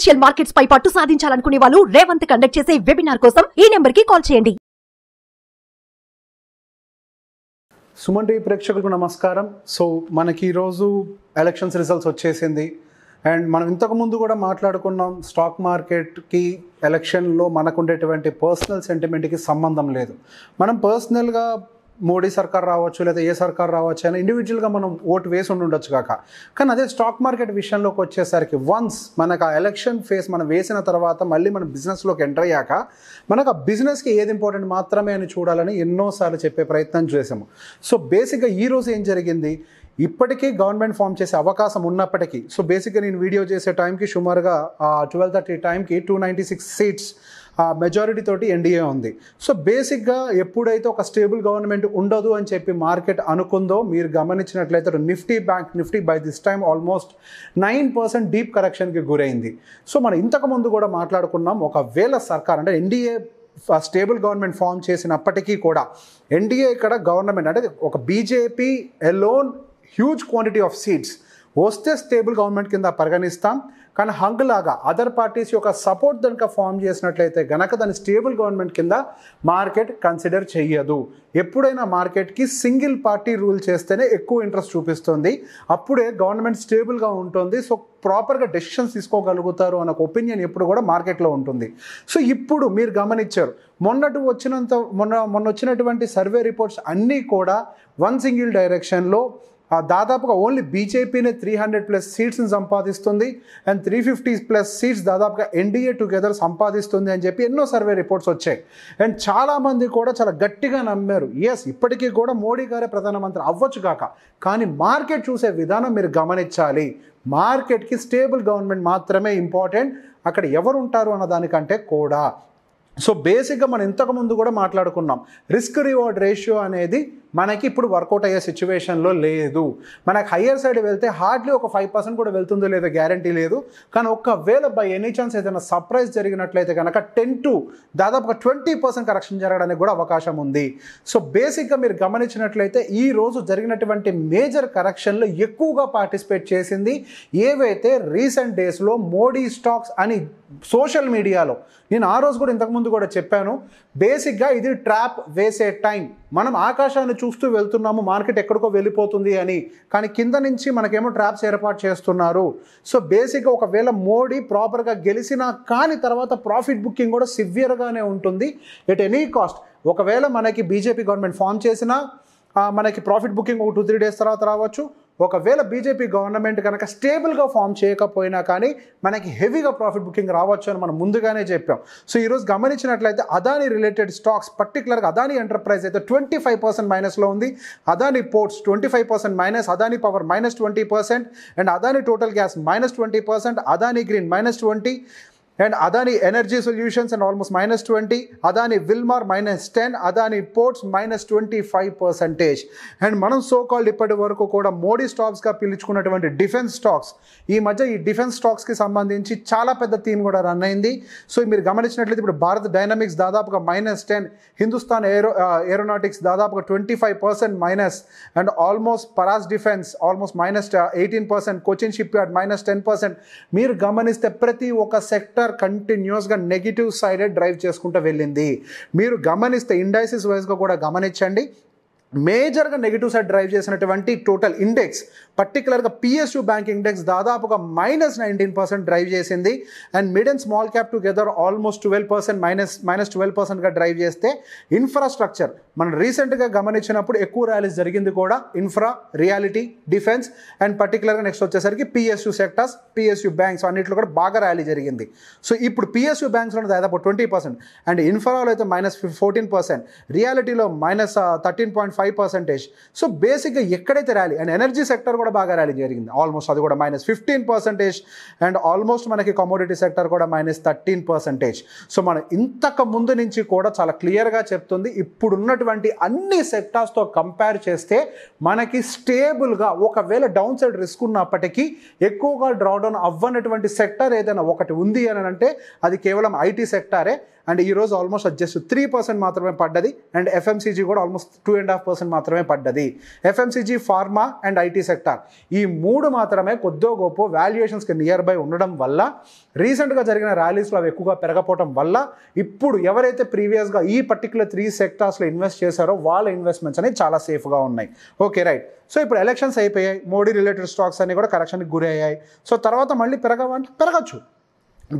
financial markets పై పట్టు సాధించాలనుకునే వాళ్ళు Revanth conduct చేసే వెబినార్ కోసం ఈ నెంబర్ కి కాల్ చేయండి సుమన్ టీవీ ప్రేక్షకులకు నమస్కారం సో మనకి ఈరోజు ఎలక్షన్స్ రిజల్ట్స్ వచ్చేసింది అండ్ మనం ఇంతకుముందు కూడా మాట్లాడుకున్నాం స్టాక్ మార్కెట్కి ఎలక్షన్లో ఉండేటువంటి పర్సనల్ సెంటిమెంట్కి సంబంధం లేదు మనం పర్సనల్గా మోడీ సర్కార్ రావచ్చు లేదా ఏ సర్కార్ రావచ్చు అని ఇండివిజువల్గా మనం ఓటు వేసి ఉండి ఉండొచ్చు కాక కానీ అదే స్టాక్ మార్కెట్ విషయంలోకి వచ్చేసరికి వన్స్ మనకు ఆ ఎలక్షన్ ఫేస్ మనం వేసిన తర్వాత మళ్ళీ మనం బిజినెస్లోకి ఎంటర్ అయ్యాక మనకు ఆ బిజినెస్కి ఏది ఇంపార్టెంట్ మాత్రమే అని చూడాలని ఎన్నోసార్లు చెప్పే ప్రయత్నం చేసాము సో బేసిక్గా ఈరోజు ఏం జరిగింది ఇప్పటికీ గవర్నమెంట్ ఫామ్ చేసే అవకాశం ఉన్నప్పటికీ సో బేసిక్గా నేను వీడియో చేసే టైంకి సుమారుగా ట్వెల్వ్ థర్టీ టైంకి టూ నైంటీ సిక్స్ సీట్స్ ఆ మెజారిటీ తోటి ఎన్డీఏ ఉంది సో బేసిక్గా ఎప్పుడైతే ఒక స్టేబుల్ గవర్నమెంట్ ఉండదు అని చెప్పి మార్కెట్ అనుకుందో మీరు గమనించినట్లయితే nifty bank nifty by this time almost nine percent deep కరెక్షన్కి గురైంది సో మనం ఇంతకుముందు కూడా మాట్లాడుకున్నాం ఒకవేళ సర్కార్ అంటే ఎన్డీఏ స్టేబుల్ గవర్నమెంట్ ఫామ్ చేసినప్పటికీ కూడా ఎన్డీఏ ఇక్కడ గవర్నమెంట్ అంటే ఒక BJP alone huge quantity of seats వస్తే స్టేబుల్ గవర్నమెంట్ కింద పరిగణిస్తాం కానీ హంగ్ లాగా అదర్ పార్టీస్ యొక్క సపోర్ట్ కనుక ఫామ్ చేసినట్లయితే గనక దాని స్టేబుల్ గవర్నమెంట్ కింద మార్కెట్ కన్సిడర్ చెయ్యదు ఎప్పుడైనా మార్కెట్కి సింగిల్ పార్టీ రూల్ చేస్తేనే ఎక్కువ ఇంట్రెస్ట్ చూపిస్తుంది అప్పుడే గవర్నమెంట్ స్టేబుల్గా ఉంటుంది సో ప్రాపర్గా డెసిషన్స్ తీసుకోగలుగుతారు అన్న ఒక ఒపీనియన్ ఎప్పుడు కూడా మార్కెట్లో ఉంటుంది సో ఇప్పుడు మీరు గమనించారు మొన్నటి వచ్చినంత మొన్న మొన్న వచ్చినటువంటి సర్వే రిపోర్ట్స్ అన్నీ కూడా వన్ సింగిల్ డైరెక్షన్లో దాదాపుగా ఓన్లీ బీజేపీనే త్రీ హండ్రెడ్ ప్లస్ సీట్స్ని సంపాదిస్తుంది and three fifty plus seats దాదాపుగా ఎన్డీఏ టుగెదర్ సంపాదిస్తుంది అని చెప్పి ఎన్నో సర్వే రిపోర్ట్స్ వచ్చాయి అండ్ చాలామంది కూడా చాలా గట్టిగా నమ్మారు ఎస్ ఇప్పటికీ కూడా మోడీ గారే ప్రధానమంత్రి అవ్వచ్చు కాక కానీ మార్కెట్ చూసే విధానం మీరు గమనించాలి మార్కెట్కి స్టేబుల్ గవర్నమెంట్ మాత్రమే ఇంపార్టెంట్ అక్కడ ఎవరు ఉంటారు అన్న దానికంటే కూడా సో బేసిక్గా మనం ఇంతకుముందు కూడా మాట్లాడుకున్నాం రిస్క్ రివార్డ్ రేషియో అనేది మనకి ఇప్పుడు వర్కౌట్ అయ్యే సిచ్యువేషన్లో లేదు మనకు హయ్యర్ సైడ్ వెళ్తే హార్డ్లీ ఒక ఫైవ్ పర్సెంట్ కూడా వెళ్తుందో లేదో గ్యారంటీ లేదు కానీ ఒక్కవేళ బై ఎనీ ఛాన్స్ ఏదైనా సర్ప్రైజ్ జరిగినట్లయితే కనుక టెన్ టు దాదాపుగా ట్వంటీ పర్సెంట్ కరెక్షన్ జరగడానికి కూడా అవకాశం ఉంది సో బేసిక్గా మీరు గమనించినట్లయితే ఈ రోజు జరిగినటువంటి మేజర్ కరెక్షన్లో ఎక్కువగా పార్టిసిపేట్ చేసింది ఏవైతే రీసెంట్ డేస్లో మోడీ స్టాక్స్ అని సోషల్ మీడియాలో నేను ఆ రోజు కూడా ఇంతకుముందు కూడా చెప్పాను బేసిక్గా ఇది ట్రాప్ వేసే టైం మనం ఆకాశాన్ని చూస్తూ వెళ్తున్నాము మార్కెట్ ఎక్కడికో వెళ్ళిపోతుంది అని కానీ కింద నుంచి మనకేమో ట్రాప్స్ ఏర్పాటు చేస్తున్నారు సో బేసిక్గా ఒకవేళ మోడీ ప్రాపర్గా గెలిచినా కానీ తర్వాత ప్రాఫిట్ బుకింగ్ కూడా సివియర్గానే ఉంటుంది ఎట్ ఎనీ కాస్ట్ ఒకవేళ మనకి బీజేపీ గవర్నమెంట్ ఫామ్ చేసినా మనకి ప్రాఫిట్ బుకింగ్ ఒక టూ త్రీ డేస్ తర్వాత రావచ్చు ఒకవేళ బీజేపీ గవర్నమెంట్ కనుక స్టేబుల్గా ఫామ్ చేయకపోయినా కానీ మనకి హెవీగా ప్రాఫిట్ బుకింగ్ రావచ్చు అని మనం ముందుగానే చెప్పాం సో ఈరోజు గమనించినట్లయితే అదాని రిలేటెడ్ స్టాక్స్ పర్టికులర్గా అదాని ఎంటర్ప్రైజ్ అయితే ట్వంటీ ఫైవ్ పర్సెంట్ మైనస్లో ఉంది Adani ports twenty five percent minus Adani power minus twenty percent and Adani total gas minus twenty percent Adani green minus twenty and Adani energy solutions and almost minus twenty Adani Wilmar minus ten Adani ports minus twenty five percentage and మనం so called ఇప్పటి వరకు కూడా మోడీ స్టాక్స్గా పిలుచుకున్నటువంటి defence stocks ఈ మధ్య ఈ defence స్టాక్స్కి సంబంధించి చాలా పెద్ద థీమ్ కూడా రన్ అయింది సో మీరు గమనించినట్లయితే ఇప్పుడు భారత్ డైనమిక్స్ దాదాపుగా minus ten Hindustan Aero Aeronautics దాదాపుగా twenty five percent minus and almost Paras defence almost minus eighteen percent Cochin shipyard minus ten percent మీరు గమనిస్తే ప్రతి ఒక్క సెక్టర్ సెక్టర్ కంటిన్యూస్గా నెగిటివ్ సైడే డ్రైవ్ చేసుకుంటూ వెళ్ళింది మీరు గమనిస్తే ఇండైసిస్ వైజ్గా కూడా గమనించండి మేజర్గా నెగిటివ్ సైడ్ డ్రైవ్ చేసినటువంటి టోటల్ ఇండెక్స్ పర్టికులర్గా పిఎస్యూ బ్యాంక్ ఇండెక్స్ దాదాపుగా మైనస్ నైన్టీన్ పర్సెంట్ డ్రైవ్ చేసింది and mid and small cap together almost twelve percent minus minus twelve పర్సెంట్గా డ్రైవ్ చేస్తే ఇన్ఫ్రాస్ట్రక్చర్ మనం రీసెంట్గా గమనించినప్పుడు ఎక్కువ ర్యాలీస్ జరిగింది కూడా ఇన్ఫ్రా రియాలిటీ డిఫెన్స్ అండ్ పర్టికులర్గా నెక్స్ట్ వచ్చేసరికి పిఎస్యూ సెక్టర్స్ పిఎస్యూ బ్యాంక్స్ అన్నింటిలో కూడా బాగా ర్యాలీ జరిగింది సో ఇప్పుడు పిఎస్యూ బ్యాంక్స్లో దాదాపు ట్వంటీ పర్సెంట్ అండ్ ఇన్ఫ్రాలో అయితే మైనస్ ఫోర్టీన్ పర్సెంట్ రియాలిటీలో minus thirteen point five percentage so బేసిక్గా ఎక్కడైతే ర్యాలీ అండ్ ఎనర్జీ సెక్టర్ కూడా బాగా ర్యాలీ జరిగింది ఆల్మోస్ట్ అది కూడా minus fifteen percentage and almost మనకి కమోడిటీ సెక్టర్ కూడా మైనస్ థర్టీన్ పర్సెంటేజ్ సో మనం ఇంతకు ముందు నుంచి కూడా చాలా క్లియర్గా చెప్తుంది ఇప్పుడున్న ఉన్నటువంటి అన్ని సెక్టార్స్తో కంపేర్ చేస్తే మనకి స్టేబుల్గా ఒకవేళ డౌన్ సైడ్ రిస్క్ ఉన్నప్పటికీ ఎక్కువగా డ్రాడౌన్ అవ్వనటువంటి సెక్టార్ ఏదైనా ఒకటి ఉంది అని అంటే అది కేవలం ఐటీ సెక్టారే అండ్ ఈరోజు ఆల్మోస్ట్ అడ్జస్ట్ త్రీ పర్సెంట్ మాత్రమే పడ్డది అండ్ ఎఫ్ఎంసీజీ కూడా almost two and half percent మాత్రమే పడ్డది FMCG pharma and IT sector ఈ మూడు మాత్రమే కొద్దో గొప్ప వాల్యుయేషన్స్కి నియర్ బై ఉండడం వల్ల రీసెంట్గా జరిగిన ర్యాలీస్లో అవి ఎక్కువగా పెరగపోవడం వల్ల ఇప్పుడు ఎవరైతే ప్రీవియస్గా ఈ పర్టికులర్ త్రీ సెక్టార్స్లో ఇన్వెస్ట్ చేశారో వాళ్ళ ఇన్వెస్ట్మెంట్స్ అనేవి చాలా సేఫ్గా ఉన్నాయి ఓకే రైట్ సో ఇప్పుడు ఎలక్షన్స్ అయిపోయాయి మోడీ రిలేటెడ్ స్టాక్స్ అన్ని కూడా కరెక్షన్కి గురయ్యాయి సో తర్వాత మళ్ళీ పెరగవంటే పెరగచ్చు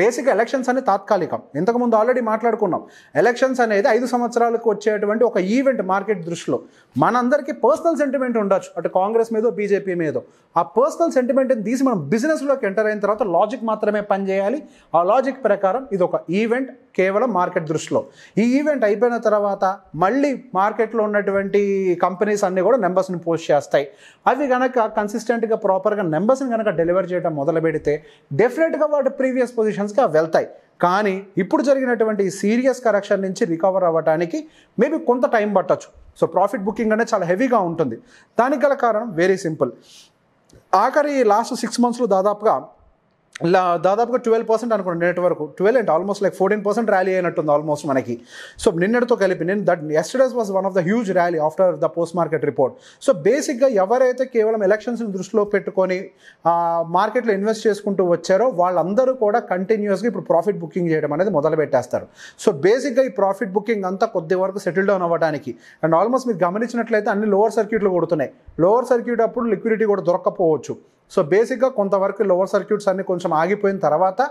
బేసిక్ ఎలక్షన్స్ అనేది తాత్కాలికం ఇంతకుముందు ఆల్రెడీ మాట్లాడుకున్నాం ఎలక్షన్స్ అనేది ఐదు సంవత్సరాలకు వచ్చేటువంటి ఒక ఈవెంట్ మార్కెట్ దృష్టిలో మనందరికీ పర్సనల్ సెంటిమెంట్ ఉండొచ్చు అటు కాంగ్రెస్ మీదో బీజేపీ మీదో ఆ పర్సనల్ సెంటిమెంట్ని తీసి మనం బిజినెస్లోకి ఎంటర్ అయిన తర్వాత లాజిక్ మాత్రమే పనిచేయాలి ఆ లాజిక్ ప్రకారం ఇది ఒక ఈవెంట్ కేవలం మార్కెట్ దృష్టిలో ఈ ఈవెంట్ అయిపోయిన తర్వాత మళ్ళీ మార్కెట్లో ఉన్నటువంటి కంపెనీస్ అన్నీ కూడా నెంబర్స్ని పోస్ట్ చేస్తాయి అవి కనుక కన్సిస్టెంట్గా ప్రాపర్గా నెంబర్స్ని కనుక డెలివర్ చేయడం మొదలు పెడితే డెఫినెట్గా వాటి ప్రీవియస్ పొజిషన్స్కి అవి వెళ్తాయి కానీ ఇప్పుడు జరిగినటువంటి సీరియస్ కరెక్షన్ నుంచి రికవర్ అవ్వడానికి మేబీ కొంత టైం పట్టచ్చు సో ప్రాఫిట్ బుకింగ్ అనేది చాలా హెవీగా ఉంటుంది దానికి గల కారణం వెరీ సింపుల్ ఆఖరి లాస్ట్ సిక్స్ మంత్స్లో దాదాపుగా దాదాపుగా ట్వెల్వ్ పర్సెంట్ అనుకోండి నిన్నటి వరకు twelve and almost like fourteen percent rally అయినట్టుంది ఆల్మోస్ట్ మనకి సో నిన్నటితో కలిపి నేను that yesterday's was one of the huge rally after the post market report so బేసిక్గా ఎవరైతే కేవలం ఎలక్షన్స్ని దృష్టిలో పెట్టుకొని మార్కెట్లో ఇన్వెస్ట్ చేసుకుంటూ వచ్చారో వాళ్ళందరూ కూడా కంటిన్యూస్గా ఇప్పుడు ప్రాఫిట్ బుకింగ్ చేయడం అనేది మొదలు పెట్టేస్తారు సో బేసిక్గా ఈ ప్రాఫిట్ బుకింగ్ అంతా కొద్ది వరకు సెటిల్ డౌన్ అవ్వడానికి అండ్ ఆల్మోస్ట్ మీరు గమనించినట్లయితే అన్ని లోవర్ సర్క్యూట్లు కొడుతున్నాయి లోవర్ సర్క్యూట్ అప్పుడు లిక్విడిటీ కూడా దొరకకపోవచ్చు సో బేసిక్గా కొంతవరకు లోవర్ సర్క్యూట్స్ అన్ని కొంచెం ఆగిపోయిన తర్వాత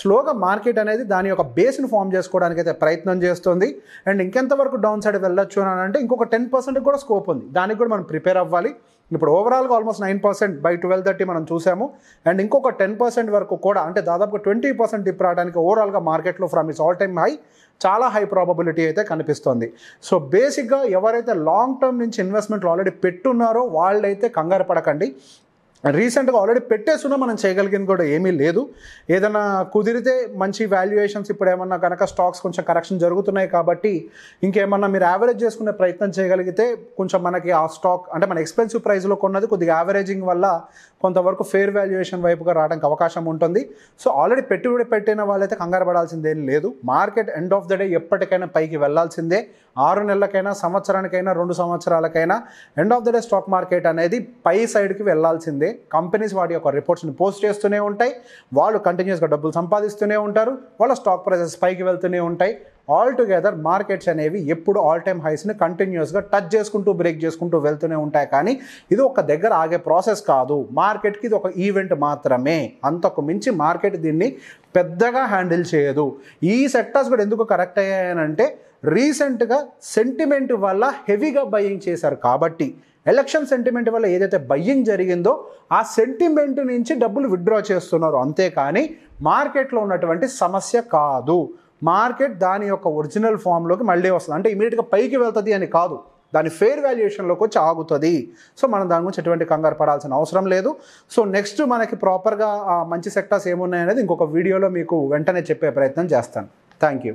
స్లోగా మార్కెట్ అనేది దాని యొక్క బేస్ని ఫామ్ చేసుకోవడానికి అయితే ప్రయత్నం చేస్తుంది అండ్ ఇంకెంతవరకు డౌన్ సైడ్ వెళ్ళొచ్చు అని అంటే ఇంకొక టెన్ పర్సెంట్ కూడా స్కోప్ ఉంది దానికి కూడా మనం ప్రిపేర్ అవ్వాలి ఇప్పుడు ఓవరాల్గా almost nine percent by twelve thirty మనం చూసాము అండ్ ఇంకొక టెన్ పర్సెంట్ వరకు కూడా అంటే దాదాపు ట్వంటీ పర్సెంట్ డిప్ రావడానికి ఓవరాల్గా మార్కెట్లో from is all time high చాలా హై ప్రాబబిలిటీ అయితే కనిపిస్తుంది సో బేసిక్గా ఎవరైతే లాంగ్ టర్మ్ నుంచి ఇన్వెస్ట్మెంట్లు ఆల్రెడీ పెట్టున్నారో వాళ్ళైతే కంగారు పడకండి రీసెంట్గా ఆల్రెడీ పెట్టేస్తున్నా మనం చేయగలిగింది కూడా ఏమీ లేదు ఏదైనా కుదిరితే మంచి వాల్యుయేషన్స్ ఇప్పుడు ఏమన్నా కనుక స్టాక్స్ కొంచెం కరెక్షన్ జరుగుతున్నాయి కాబట్టి ఇంకేమన్నా మీరు యావరేజ్ చేసుకునే ప్రయత్నం చేయగలిగితే కొంచెం మనకి ఆ స్టాక్ అంటే మన ఎక్స్పెన్సివ్ ప్రైస్లో కొన్నది కొద్దిగా యావరేజింగ్ వల్ల కొంతవరకు ఫేర్ వాల్యుయేషన్ వైపుగా రావడానికి అవకాశం ఉంటుంది సో ఆల్రెడీ పెట్టుబడి పెట్టిన వాళ్ళైతే కంగారు పడాల్సిందేం లేదు market end of the day ఎప్పటికైనా పైకి వెళ్లాల్సిందే ఆరు నెలలకైనా సంవత్సరానికైనా రెండు సంవత్సరాలకైనా end of the day stock market అనేది పై సైడ్కి వెళ్లాల్సిందే కంపెనీస్ వాటి యొక్క రిపోర్ట్స్ని పోస్ట్ చేస్తూనే ఉంటాయి వాళ్ళు కంటిన్యూస్గా డబ్బులు సంపాదిస్తూనే ఉంటారు వాళ్ళ స్టాక్ ప్రైసెస్ పైకి వెళ్తూనే ఉంటాయి ఆల్ టుగెదర్ మార్కెట్స్ అనేవి ఎప్పుడు ఆల్ టైమ్ హైస్ని కంటిన్యూస్గా టచ్ చేసుకుంటూ బ్రేక్ చేసుకుంటూ వెళ్తూనే ఉంటాయి కానీ ఇది ఒక దగ్గర ఆగే ప్రాసెస్ కాదు మార్కెట్కి ఇది ఒక ఈవెంట్ మాత్రమే అంతకు మించి మార్కెట్ దీన్ని పెద్దగా హ్యాండిల్ చేయదు ఈ సెక్టర్స్ కూడా ఎందుకు కరెక్ట్ అయ్యాయనంటే రీసెంట్గా సెంటిమెంట్ వల్ల హెవీగా బయ్యింగ్ చేశారు కాబట్టి ఎలక్షన్ సెంటిమెంట్ వల్ల ఏదైతే బయ్యింగ్ జరిగిందో ఆ సెంటిమెంట్ నుంచి డబ్బులు విత్డ్రా చేస్తున్నారు అంతేకాని మార్కెట్లో ఉన్నటువంటి సమస్య కాదు మార్కెట్ దాని యొక్క ఒరిజినల్ ఫామ్లోకి మళ్ళీ వస్తుంది అంటే ఇమీడియట్గా పైకి వెళ్తుంది అని కాదు దాని ఫేర్ వాల్యుయేషన్లోకి వచ్చి ఆగుతుంది సో మనం దాని గురించి ఎటువంటి కంగారు పడాల్సిన అవసరం లేదు సో నెక్స్ట్ మనకి ప్రాపర్గా మంచి సెక్టార్స్ ఏమున్నాయనేది ఇంకొక వీడియోలో మీకు వెంటనే చెప్పే ప్రయత్నం చేస్తాను థ్యాంక్ యూ